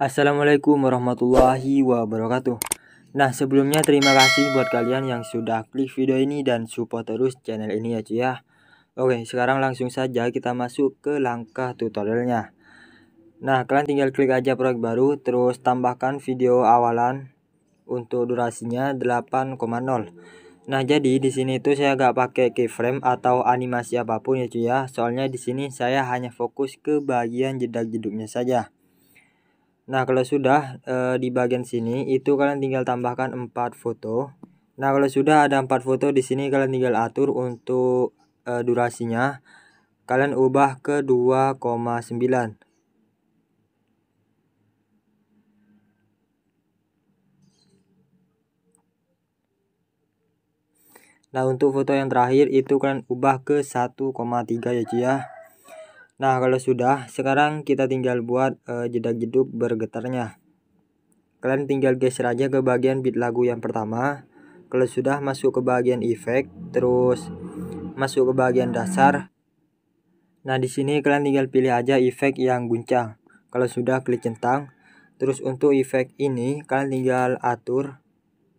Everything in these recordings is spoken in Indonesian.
Assalamualaikum warahmatullahi wabarakatuh Nah sebelumnya terima kasih buat kalian yang sudah klik video ini dan support terus channel ini ya cuy ya Oke, sekarang langsung saja kita masuk ke langkah tutorialnya. Nah, kalian tinggal klik aja proyek baru, terus tambahkan video awalan untuk durasinya 8,0. Nah, jadi di sini itu saya gak pakai keyframe atau animasi apapun ya cuy ya. Soalnya di sini saya hanya fokus ke bagian jeda jeduknya saja. Nah, kalau sudah e, di bagian sini itu kalian tinggal tambahkan 4 foto. Nah, kalau sudah ada 4 foto di sini kalian tinggal atur untuk uh, durasinya, kalian ubah ke 2,9. Nah untuk foto yang terakhir itu kalian ubah ke 1,3 ya cuy ya. Nah kalau sudah sekarang kita tinggal buat uh, jeda jeduk bergetarnya. Kalian tinggal geser aja ke bagian beat lagu yang pertama. Kalau sudah masuk ke bagian efek terus masuk ke bagian hmm. dasar. Nah, di sini kalian tinggal pilih aja efek yang guncang. Kalau sudah klik centang, terus untuk efek ini kalian tinggal atur.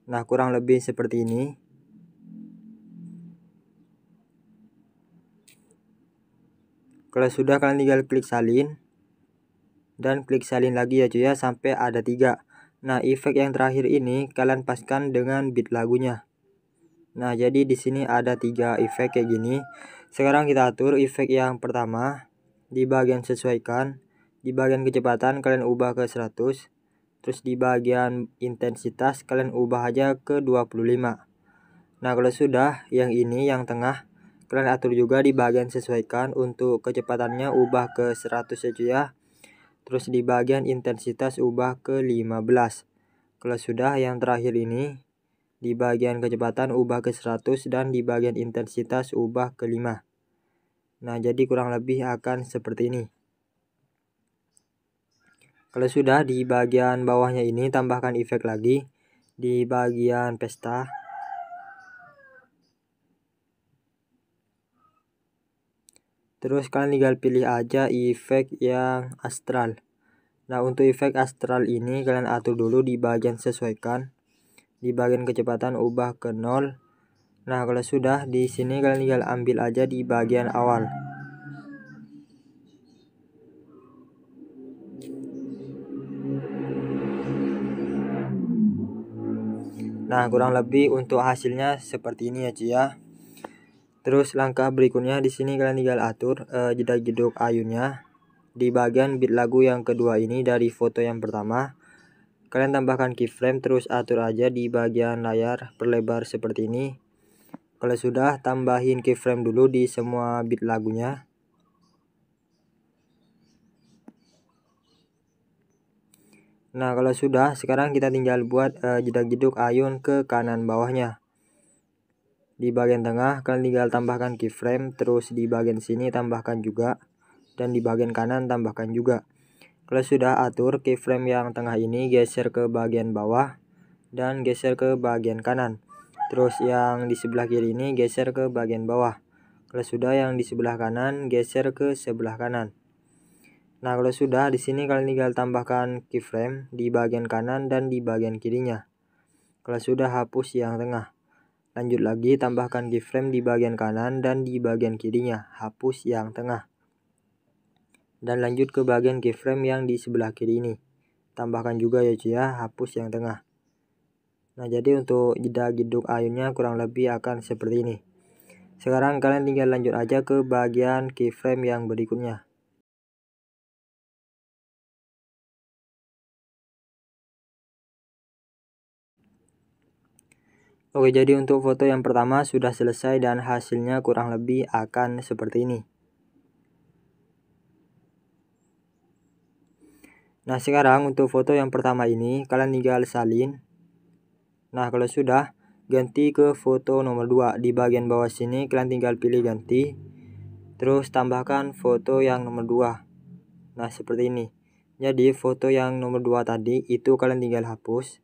Nah, kurang lebih seperti ini. Kalau sudah kalian tinggal klik salin dan klik salin lagi ya cuy ya sampai ada tiga. Nah efek yang terakhir ini kalian paskan dengan beat lagunya. Nah, jadi di sini ada tiga efek kayak gini. Sekarang kita atur efek yang pertama di bagian sesuaikan, di bagian kecepatan kalian ubah ke 100, terus di bagian intensitas kalian ubah aja ke 25. Nah, kalau sudah yang ini yang tengah kalian atur juga di bagian sesuaikan untuk kecepatannya ubah ke 100 aja ya. Terus di bagian intensitas ubah ke 15. Kalau sudah yang terakhir ini di bagian kecepatan ubah ke 100 dan di bagian intensitas ubah ke 5. Nah, jadi kurang lebih akan seperti ini. Kalau sudah di bagian bawahnya ini tambahkan efek lagi di bagian pesta. Terus kalian tinggal pilih aja efek yang astral. Nah, untuk efek astral ini kalian atur dulu di bagian sesuaikan di bagian kecepatan ubah ke nol. nah kalau sudah di sini kalian tinggal ambil aja di bagian awal Nah, kurang lebih untuk hasilnya seperti ini ya, Ci ya. Terus langkah berikutnya di sini kalian tinggal atur jeda eh, jeda jeduk ayunnya di bagian beat lagu yang kedua ini dari foto yang pertama. Kalian tambahkan keyframe terus atur aja di bagian layar perlebar seperti ini. Kalau sudah, tambahin keyframe dulu di semua bit lagunya. Nah, kalau sudah, sekarang kita tinggal buat uh, eh, jedak-jeduk ayun ke kanan bawahnya. Di bagian tengah, kalian tinggal tambahkan keyframe, terus di bagian sini tambahkan juga, dan di bagian kanan tambahkan juga. Kalau sudah atur keyframe yang tengah ini geser ke bagian bawah dan geser ke bagian kanan. Terus yang di sebelah kiri ini geser ke bagian bawah. Kalau sudah yang di sebelah kanan geser ke sebelah kanan. Nah, kalau sudah di sini kalian tinggal tambahkan keyframe di bagian kanan dan di bagian kirinya. Kalau sudah hapus yang tengah. Lanjut lagi tambahkan keyframe di bagian kanan dan di bagian kirinya, hapus yang tengah dan lanjut ke bagian keyframe yang di sebelah kiri ini tambahkan juga ya cuy ya hapus yang tengah nah jadi untuk jeda giduk ayunnya kurang lebih akan seperti ini sekarang kalian tinggal lanjut aja ke bagian keyframe yang berikutnya Oke jadi untuk foto yang pertama sudah selesai dan hasilnya kurang lebih akan seperti ini Nah sekarang untuk foto yang pertama ini kalian tinggal salin. Nah kalau sudah ganti ke foto nomor 2 di bagian bawah sini kalian tinggal pilih ganti. Terus tambahkan foto yang nomor 2. Nah seperti ini. Jadi foto yang nomor 2 tadi itu kalian tinggal hapus.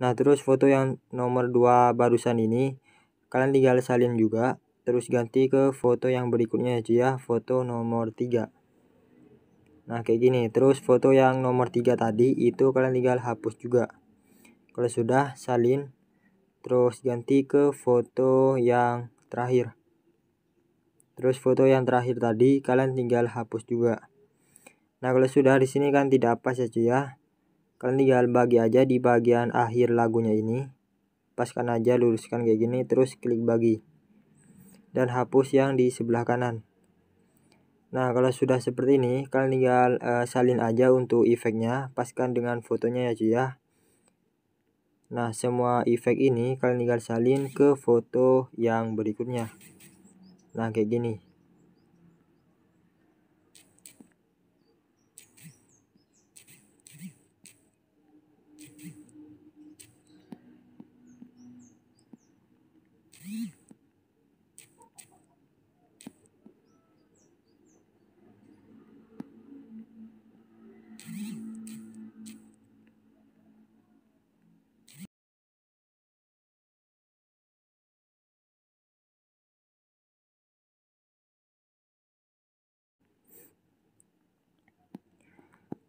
Nah terus foto yang nomor 2 barusan ini kalian tinggal salin juga. Terus ganti ke foto yang berikutnya aja ya foto nomor 3. Nah kayak gini terus foto yang nomor tiga tadi itu kalian tinggal hapus juga kalau sudah salin terus ganti ke foto yang terakhir terus foto yang terakhir tadi kalian tinggal hapus juga nah kalau sudah di sini kan tidak pas ya cuy ya kalian tinggal bagi aja di bagian akhir lagunya ini paskan aja luruskan kayak gini terus klik bagi dan hapus yang di sebelah kanan Nah, kalau sudah seperti ini, kalian tinggal uh, salin aja untuk efeknya, paskan dengan fotonya ya cuy ya. Nah, semua efek ini kalian tinggal salin ke foto yang berikutnya. Nah, kayak gini.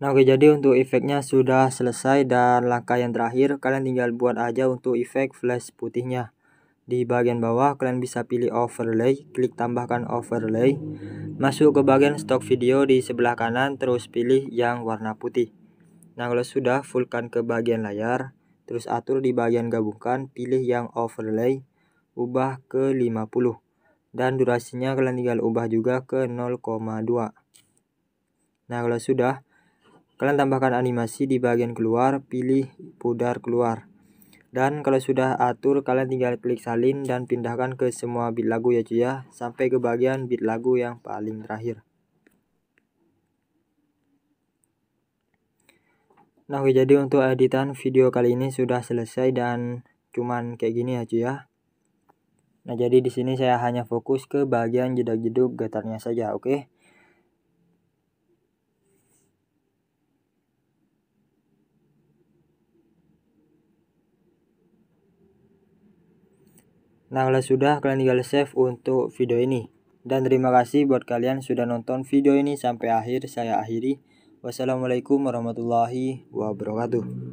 Nah oke jadi untuk efeknya sudah selesai dan langkah yang terakhir kalian tinggal buat aja untuk efek flash putihnya. Di bagian bawah kalian bisa pilih overlay, klik tambahkan overlay. Masuk ke bagian stok video di sebelah kanan terus pilih yang warna putih. Nah kalau sudah fullkan ke bagian layar, terus atur di bagian gabungkan pilih yang overlay, ubah ke 50. Dan durasinya kalian tinggal ubah juga ke 0,2. Nah kalau sudah, Kalian tambahkan animasi di bagian keluar, pilih pudar keluar. Dan kalau sudah atur, kalian tinggal klik salin dan pindahkan ke semua bit lagu ya cuy ya, sampai ke bagian bit lagu yang paling terakhir. Nah jadi untuk editan video kali ini sudah selesai dan cuman kayak gini ya cuy ya. Nah jadi di sini saya hanya fokus ke bagian jeda jeduk getarnya saja oke. Okay? Nah kalau sudah kalian tinggal save untuk video ini. Dan terima kasih buat kalian sudah nonton video ini sampai akhir. Saya akhiri. Wassalamualaikum warahmatullahi wabarakatuh.